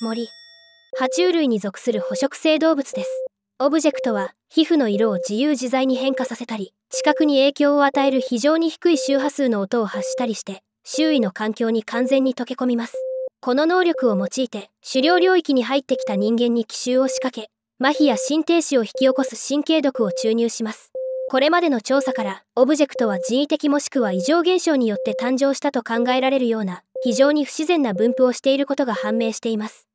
森爬虫類に属する捕食性動物ですオブジェクトは皮膚の色を自由自在に変化させたり視覚に影響を与える非常に低い周波数の音を発したりして周囲の環境に完全に溶け込みますこの能力を用いて狩猟領域に入ってきた人間に奇襲を仕掛け麻痺や心停止を引き起こす神経毒を注入しますこれまでの調査からオブジェクトは人為的もしくは異常現象によって誕生したと考えられるような非常に不自然な分布をしていることが判明しています